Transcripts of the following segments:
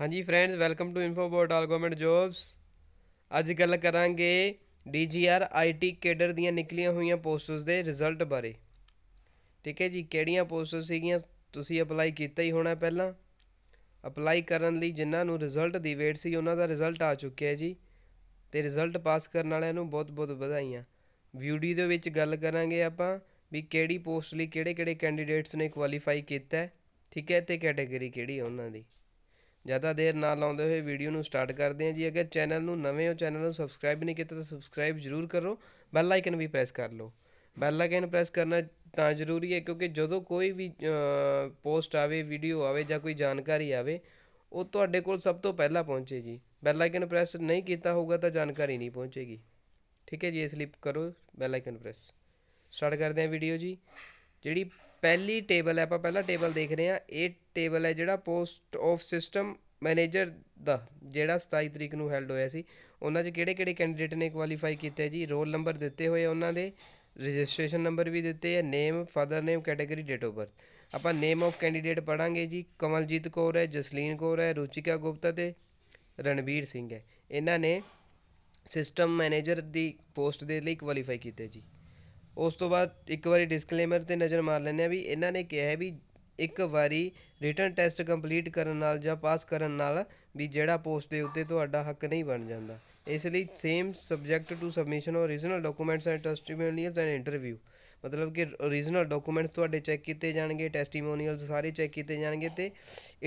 ਹਾਂਜੀ friends welcome to info portal government jobs ਅੱਜ ਗੱਲ ਕਰਾਂਗੇ ਡੀਜੀਆਰ ਆਈਟੀ ਕੇਡਰ ਦੀਆਂ ਨਿਕਲੀਆਂ ਹੋਈਆਂ ਪੋਸਟਸ ਦੇ ਰਿਜ਼ਲਟ ਬਾਰੇ ਠੀਕ ਹੈ ਜੀ ਕਿਹੜੀਆਂ ਪੋਸਟਸ ਸੀਗੀਆਂ ਤੁਸੀਂ ਅਪਲਾਈ ਕੀਤਾ ਹੀ ਹੋਣਾ ਪਹਿਲਾਂ ਅਪਲਾਈ ਕਰਨ ਲਈ ਜਿਨ੍ਹਾਂ ਨੂੰ ਰਿਜ਼ਲਟ ਦੀ ਵੇਟ ਸੀ ਉਹਨਾਂ ਦਾ ਰਿਜ਼ਲਟ ਆ ਚੁੱਕਿਆ ਹੈ ਜੀ ਤੇ ਰਿਜ਼ਲਟ ਪਾਸ ਕਰਨ ਵਾਲਿਆਂ ਨੂੰ ਬਹੁਤ-ਬਹੁਤ ਵਧਾਈਆਂ ਵੀਡੀਓ ਦੇ ਵਿੱਚ ਗੱਲ ਕਰਾਂਗੇ ਆਪਾਂ ਵੀ ਕਿਹੜੀ ਪੋਸਟ ਲਈ ਕਿਹੜੇ-ਕਿਹੜੇ ਕੈਂਡੀਡੇਟਸ ਨੇ ਕੁਆਲੀਫਾਈ ਕੀਤਾ ਠੀਕ ਹੈ ਤੇ ਕੈਟਾਗਰੀ ਕਿਹੜੀ ਹੈ ਉਹਨਾਂ ਦੀ ਜ਼ਿਆਦਾ ਦੇਰ ਨਾ ਲਾਉਂਦੇ ਹੋਏ ਵੀਡੀਓ ਨੂੰ ਸਟਾਰਟ ਕਰਦੇ ਹਾਂ ਜੀ ਅਗਰ ਚੈਨਲ ਨੂੰ ਨਵੇਂ ਹੋ ਚੈਨਲ ਨੂੰ ਸਬਸਕ੍ਰਾਈਬ ਨਹੀਂ ਕੀਤਾ ਤਾਂ ਸਬਸਕ੍ਰਾਈਬ ਜ਼ਰੂਰ ਕਰੋ ਬੈਲ ਆਈਕਨ ਵੀ ਪ੍ਰੈਸ ਕਰ ਲਓ ਬੈਲ ਆਈਕਨ ਪ੍ਰੈਸ ਕਰਨਾ ਤਾਂ ਜ਼ਰੂਰੀ ਹੈ ਕਿਉਂਕਿ ਜਦੋਂ ਕੋਈ ਵੀ ਪੋਸਟ ਆਵੇ ਵੀਡੀਓ ਆਵੇ ਜਾਂ ਕੋਈ ਜਾਣਕਾਰੀ ਆਵੇ ਉਹ ਤੁਹਾਡੇ ਕੋਲ ਸਭ ਤੋਂ ਪਹਿਲਾਂ ਪਹੁੰਚੇ ਜੀ ਬੈਲ ਆਈਕਨ ਪ੍ਰੈਸ ਨਹੀਂ ਕੀਤਾ ਹੋਊਗਾ ਤਾਂ ਜਾਣਕਾਰੀ ਨਹੀਂ ਪਹੁੰਚੇਗੀ ਠੀਕ ਹੈ ਜੀ ਇਸ ਲਈ ਕਰੋ ਬੈਲ ਆਈਕਨ ਪ੍ਰੈਸ ਸਟਾਰਟ ਕਰਦੇ ਹਾਂ ਵੀਡੀਓ ਜੀ ਜਿਹੜੀ ਪਹਿਲੀ ਟੇਬਲ ਹੈ ਆਪਾਂ ਪਹਿਲਾ ਟੇਬਲ ਦੇਖ ਰਹੇ ਹਾਂ ਇਹ ਟੇਬਲ ਹੈ ਜਿਹੜਾ ਪੋਸਟ ਆਫ ਸਿਸਟਮ ਮੈਨੇਜਰ ਦਾ ਜਿਹੜਾ 27 ਤਰੀਕ ਨੂੰ ਹੈਲਡ ਹੋਇਆ ਸੀ ਉਹਨਾਂ 'ਚ ਕਿਹੜੇ ਕਿਹੜੇ ਕੈਂਡੀਡੇਟ ਨੇ ਕੁਆਲੀਫਾਈ ਕੀਤਾ ਜੀ ਰੋਲ ਨੰਬਰ ਦਿੱਤੇ ਹੋਏ ਉਹਨਾਂ ਦੇ ਰਜਿਸਟ੍ਰੇਸ਼ਨ ਨੰਬਰ ਵੀ ਦਿੱਤੇ ਹੈ name father name category date of birth ਆਪਾਂ ਨੇਮ ਆਫ ਕੈਂਡੀਡੇਟ ਪੜਾਂਗੇ ਜੀ ਕਮਲਜੀਤ ਕੌਰ ਹੈ ਜਸਲੀਨ ਕੌਰ ਹੈ ਰੁਚਿਕਾ ਗੁਪਤਾ ਤੇ ਰਣਵੀਰ ਸਿੰਘ ਹੈ ਇਹਨਾਂ ਨੇ ਸਿਸਟਮ ਮੈਨੇਜਰ ਦੀ ਪੋਸਟ ਦੇ ਲਈ ਕੁਆਲੀਫਾਈ ਕੀਤਾ ਜੀ ਉਸ ਤੋਂ ਬਾਅਦ ਇੱਕ ਵਾਰੀ ਡਿਸਕਲੇਮਰ 'ਤੇ ਨਜ਼ਰ ਮਾਰ ਲੈਂਦੇ ਆ ਵੀ ਇਹਨਾਂ ਨੇ ਕਿਹਾ ਹੈ ਵੀ ਇੱਕ ਵਾਰੀ ਰਿਟਨ ਟੈਸਟ ਕੰਪਲੀਟ ਕਰਨ ਨਾਲ ਜਾਂ ਪਾਸ ਕਰਨ ਨਾਲ ਵੀ ਜਿਹੜਾ ਪੋਸਟ ਦੇ ਉੱਤੇ ਤੁਹਾਡਾ ਹੱਕ ਨਹੀਂ ਬਣ ਜਾਂਦਾ ਇਸ ਲਈ same subject to submission origignal documents and testimonials and interview ਮਤਲਬ ਕਿ origignal ਡਾਕੂਮੈਂਟਸ ਤੁਹਾਡੇ ਚੈੱਕ ਕੀਤੇ ਜਾਣਗੇ ਟੈਸਟੀਮੋਨੀਅਲਸ ਸਾਰੇ ਚੈੱਕ ਕੀਤੇ ਜਾਣਗੇ ਤੇ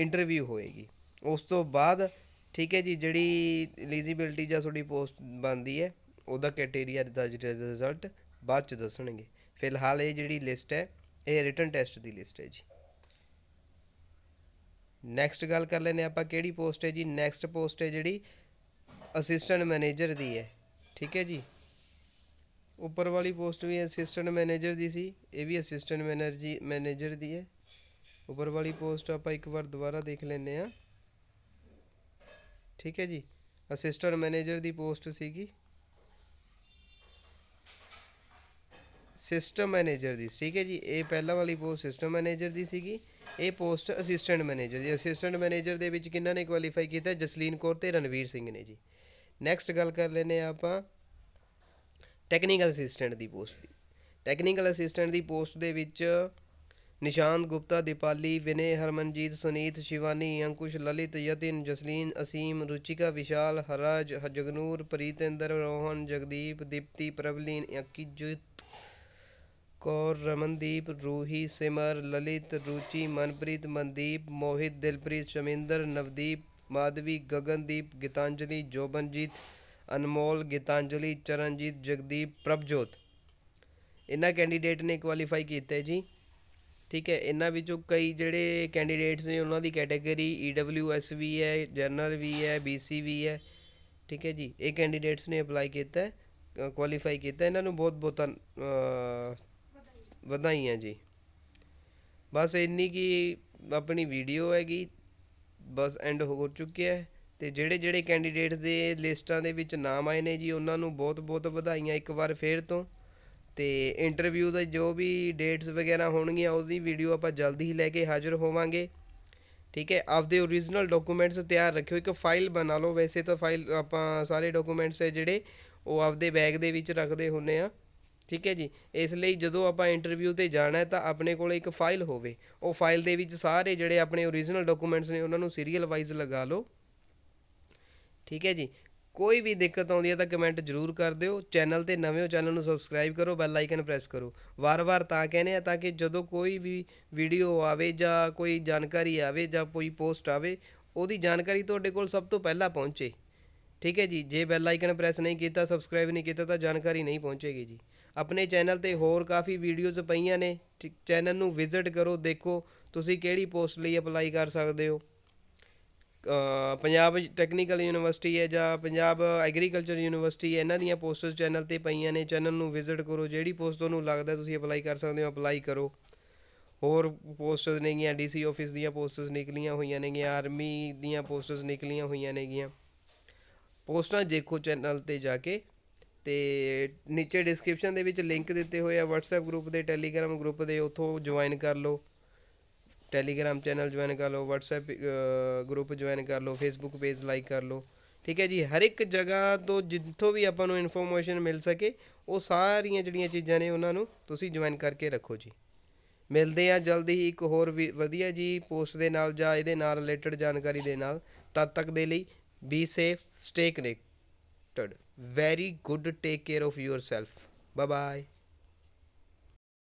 ਇੰਟਰਵਿਊ ਹੋਏਗੀ ਉਸ ਤੋਂ ਬਾਅਦ ਠੀਕ ਹੈ ਜੀ ਜਿਹੜੀ ਐਲੀਜੀਬਿਲਟੀ ਜਾਂ ਤੁਹਾਡੀ ਪੋਸਟ ਬਣਦੀ ਹੈ ਉਹਦਾ ਕ੍ਰਾਈਟੇਰੀਆ ਦਾ ਰਿਜ਼ਲਟ बाद दसन गए फिलहाल ये जी लिस्ट है ये रिटर्न टैसट की लिस्ट है जी नैक्सट गल कर लें आप पोस्ट है जी नैक्सट पोस्ट है जी असिटेंट मैनेजर की है ठीक है जी उपर वाली पोस्ट भी असिटेंट मैनेजर की सी ये भी असिटेंट मैनेजी मैनेजर की है उपर वाली पोस्ट आप एक बार दोबारा देख लें ठीक है जी असिटेंट मैनेजर की पोस्ट सी ਸਿਸਟਮ ਮੈਨੇਜਰ ਦੀ ਠੀਕ ਹੈ ਜੀ ਇਹ ਪਹਿਲਾਂ ਵਾਲੀ ਪੋਸਟ ਸਿਸਟਮ ਮੈਨੇਜਰ ਦੀ ਸੀਗੀ ਇਹ ਪੋਸਟ ਅਸਿਸਟੈਂਟ ਮੈਨੇਜਰ ਦੀ ਅਸਿਸਟੈਂਟ ਮੈਨੇਜਰ ਦੇ ਵਿੱਚ ਕਿੰਨਾਂ ਨੇ ਕੁਆਲੀਫਾਈ ਕੀਤਾ ਜਸਲੀਨ ਕੌਰ ਤੇ ਰਣਵੀਰ ਸਿੰਘ ਨੇ ਜੀ ਨੈਕਸਟ ਗੱਲ ਕਰ ਲੈਨੇ ਆਪਾਂ ਟੈਕਨੀਕਲ ਅਸਿਸਟੈਂਟ ਦੀ ਪੋਸਟ ਦੀ ਟੈਕਨੀਕਲ ਅਸਿਸਟੈਂਟ ਦੀ ਪੋਸਟ ਦੇ ਵਿੱਚ ਨਿਸ਼ਾਨ ਗੁਪਤਾ ਦੀਪਾਲੀ ਵਿਨੇ ਹਰਮਨਜੀਤ ਸੁਨੀਤ ਸ਼ਿਵਾਨੀ ਅੰਕੁਸ਼ ਲਲਿਤ ਯਤਿਨ ਜਸਲੀਨ ਅਸੀਮ ਰੁਚਿਕਾ ਵਿਸ਼ਾਲ ਹਰਾਜ ਜਗਨੂਰ ਪ੍ਰੀਤਿੰਦਰ ਰੋਹਨ ਜਗਦੀਪ ਦੀਪਤੀ ਪ੍ਰਵਲੀਨ ਅਕੀਜਤ ਕੌਰ ਰਮਨਦੀਪ ਰੂਹੀ ਸਿਮਰ ਲਲਿਤ ਰੂਚੀ ਮਨਪ੍ਰੀਤ ਮਨਦੀਪ ਮੋਹਿਤ ਦਿਲਪ੍ਰੀਤ ਸ਼ਮਿੰਦਰ ਨਵਦੀਪ ਮਾਦਵੀ ਗਗਨਦੀਪ ਗੀਤਾਂਜਲੀ ਜੋਬਨਜੀਤ ਅਨਮੋਲ ਗੀਤਾਂਜਲੀ ਚਰਨਜੀਤ ਜਗਦੀਪ ਪ੍ਰਭਜੋਤ ਇਹਨਾਂ ਕੈਂਡੀਡੇਟ ਨੇ ਕੁਆਲੀਫਾਈ ਕੀਤਾ ਜੀ ਠੀਕ ਹੈ ਇਹਨਾਂ ਵਿੱਚੋਂ ਕਈ ਜਿਹੜੇ ਕੈਂਡੀਡੇਟਸ ਨੇ ਉਹਨਾਂ ਦੀ ਕੈਟਾਗਰੀ EWS ਵੀ ਹੈ ਜਨਰਲ ਵੀ ਹੈ BC ਵੀ ਹੈ ਠੀਕ ਹੈ ਜੀ ਇਹ ਕੈਂਡੀਡੇਟਸ ਨੇ ਅਪਲਾਈ ਕੀਤਾ ਹੈ ਕੁਆਲੀਫਾਈ ਕੀਤਾ ਇਹਨਾਂ ਨੂੰ ਬਹੁਤ ਬਹੁਤ ਵਧਾਈਆਂ ਜੀ ਬਸ ਇੰਨੀ ਕੀ ਆਪਣੀ ਵੀਡੀਓ ਹੈਗੀ ਬਸ ਐਂਡ ਹੋ ਚੁੱਕਿਆ ਹੈ ਤੇ ਜਿਹੜੇ ਜਿਹੜੇ ਕੈਂਡੀਡੇਟਸ ਦੇ ਲਿਸਟਾਂ ਦੇ ਵਿੱਚ ਨਾਮ ਆਏ ਨੇ ਜੀ ਉਹਨਾਂ ਨੂੰ ਬਹੁਤ-ਬਹੁਤ ਵਧਾਈਆਂ ਇੱਕ ਵਾਰ ਫੇਰ ਤੋਂ ਤੇ ਇੰਟਰਵਿਊ ਦਾ ਜੋ ਵੀ ਡੇਟਸ ਵਗੈਰਾ ਹੋਣਗੀਆਂ ਉਹਦੀ ਵੀਡੀਓ ਆਪਾਂ ਜਲਦੀ ਹੀ ਲੈ ਕੇ ਹਾਜ਼ਰ ਹੋਵਾਂਗੇ ਠੀਕ ਹੈ ਆਪਦੇ origignal ਡਾਕੂਮੈਂਟਸ ਤਿਆਰ ਰੱਖਿਓ ਇੱਕ ਫਾਈਲ ਬਣਾ ਲਓ ਵੈਸੇ ਤਾਂ ਫਾਈਲ ਆਪਾਂ ਸਾਰੇ ਡਾਕੂਮੈਂਟਸ ਹੈ ਜਿਹੜੇ ਉਹ ਆਪਦੇ ਬੈਗ ਦੇ ਵਿੱਚ ਰੱਖਦੇ ਹੁੰਨੇ ਆ ਠੀਕ ਹੈ ਜੀ ਇਸ ਲਈ ਜਦੋਂ ਆਪਾਂ ਇੰਟਰਵਿਊ ਤੇ ਜਾਣਾ ਹੈ ਤਾਂ ਆਪਣੇ ਕੋਲ ਇੱਕ ਫਾਈਲ ਹੋਵੇ ਉਹ ਫਾਈਲ ਦੇ ਵਿੱਚ ਸਾਰੇ ਜਿਹੜੇ ਆਪਣੇ origignal ਡਾਕੂਮੈਂਟਸ ਨੇ ਉਹਨਾਂ ਨੂੰ ਸੀਰੀਅਲ ਵਾਈਜ਼ ਲਗਾ ਲਓ ਠੀਕ ਹੈ ਜੀ ਕੋਈ ਵੀ ਦਿੱਕਤ ਆਉਂਦੀ ਹੈ ਤਾਂ ਕਮੈਂਟ ਜ਼ਰੂਰ ਕਰ ਦਿਓ ਚੈਨਲ ਤੇ ਨਵੇਂ ਹੋ ਚੈਨਲ ਨੂੰ ਸਬਸਕ੍ਰਾਈਬ ਕਰੋ ਬੈਲ ਆਈਕਨ ਪ੍ਰੈਸ ਕਰੋ ਵਾਰ-ਵਾਰ ਤਾਂ ਕਹਿੰਦੇ ਆ ਤਾਂ ਕਿ ਜਦੋਂ ਕੋਈ ਵੀ ਵੀਡੀਓ ਆਵੇ ਜਾਂ ਕੋਈ ਜਾਣਕਾਰੀ ਆਵੇ ਜਾਂ ਕੋਈ ਪੋਸਟ ਆਵੇ ਉਹਦੀ ਜਾਣਕਾਰੀ ਤੁਹਾਡੇ ਕੋਲ ਸਭ ਤੋਂ ਪਹਿਲਾਂ ਪਹੁੰਚੇ ਠੀਕ ਹੈ ਜੀ ਜੇ ਬੈਲ ਆਈਕਨ ਪ੍ਰੈਸ ਨਹੀਂ ਕੀਤਾ ਸਬਸਕ੍ਰਾਈਬ ਨਹੀਂ ਕੀਤਾ ਤਾਂ ਜਾਣਕਾਰੀ ਨਹੀਂ ਪਹੁੰਚੇਗੀ ਜੀ ਆਪਣੇ ਚੈਨਲ ਤੇ ਹੋਰ ਕਾਫੀ ਵੀਡੀਓਜ਼ ਪਈਆਂ ਨੇ ਚੈਨਲ ਨੂੰ ਵਿਜ਼ਿਟ ਕਰੋ ਦੇਖੋ ਤੁਸੀਂ ਕਿਹੜੀ ਪੋਸਟ ਲਈ ਅਪਲਾਈ ਕਰ ਸਕਦੇ ਹੋ ਪੰਜਾਬ ਟੈਕਨੀਕਲ ਯੂਨੀਵਰਸਿਟੀ ਹੈ ਜਾਂ ਪੰਜਾਬ ਐਗਰੀਕਲਚਰ ਯੂਨੀਵਰਸਿਟੀ ਹੈ ਇਹਨਾਂ ਦੀਆਂ ਪੋਸਟਸ ਚੈਨਲ ਤੇ ਪਈਆਂ ਨੇ ਚੈਨਲ ਨੂੰ ਵਿਜ਼ਿਟ ਕਰੋ ਜਿਹੜੀ ਪੋਸਟ ਤੁਹਾਨੂੰ ਲੱਗਦਾ ਤੁਸੀਂ ਅਪਲਾਈ ਕਰ ਸਕਦੇ ਹੋ ਅਪਲਾਈ ਕਰੋ ਹੋਰ ਪੋਸਟਸ ਨੇਗੀਆਂ ਡੀਸੀ ਆਫਿਸ ਦੀਆਂ ਪੋਸਟਸ ਨਿਕਲੀਆਂ ਹੋਈਆਂ ਨੇਗੀਆਂ ਆਰਮੀ ਦੀਆਂ ਪੋਸਟਸ ਨਿਕਲੀਆਂ ਹੋਈਆਂ ਨੇਗੀਆਂ ਪੋਸਟਾਂ ਦੇਖੋ ਚੈਨਲ ਤੇ ਜਾ ਕੇ ਤੇ ਨੀਚੇ ਡਿਸਕ੍ਰਿਪਸ਼ਨ ਦੇ ਵਿੱਚ ਲਿੰਕ ਦਿੱਤੇ ਹੋਏ ਆ WhatsApp ਗਰੁੱਪ ਦੇ Telegram ਗਰੁੱਪ ਦੇ ਉੱਥੋਂ ਜੁਆਇਨ ਕਰ ਲਓ Telegram ਚੈਨਲ ਜੁਆਇਨ ਕਰ ਲਓ WhatsApp ਗਰੁੱਪ ਜੁਆਇਨ ਕਰ ਲਓ Facebook ਪੇਜ ਲਾਈਕ ਕਰ ਲਓ ਠੀਕ ਹੈ ਜੀ ਹਰ ਇੱਕ ਜਗ੍ਹਾ ਤੋਂ ਜਿੱਥੋਂ ਵੀ ਆਪਾਂ ਨੂੰ ਇਨਫੋਰਮੇਸ਼ਨ ਮਿਲ ਸਕੇ ਉਹ ਸਾਰੀਆਂ ਜਿਹੜੀਆਂ ਚੀਜ਼ਾਂ ਨੇ ਉਹਨਾਂ ਨੂੰ ਤੁਸੀਂ ਜੁਆਇਨ ਕਰਕੇ ਰੱਖੋ ਜੀ ਮਿਲਦੇ ਆ ਜਲਦੀ ਹੀ ਇੱਕ ਹੋਰ ਵਧੀਆ ਜੀ ਪੋਸਟ ਦੇ ਨਾਲ ਜਾਂ ਇਹਦੇ ਨਾਲ ਰਿਲੇਟਡ ਜਾਣਕਾਰੀ ਦੇ ਨਾਲ ਤਦ ਤੱਕ ਦੇ ਲਈ be safe stay connect very good take care of yourself bye bye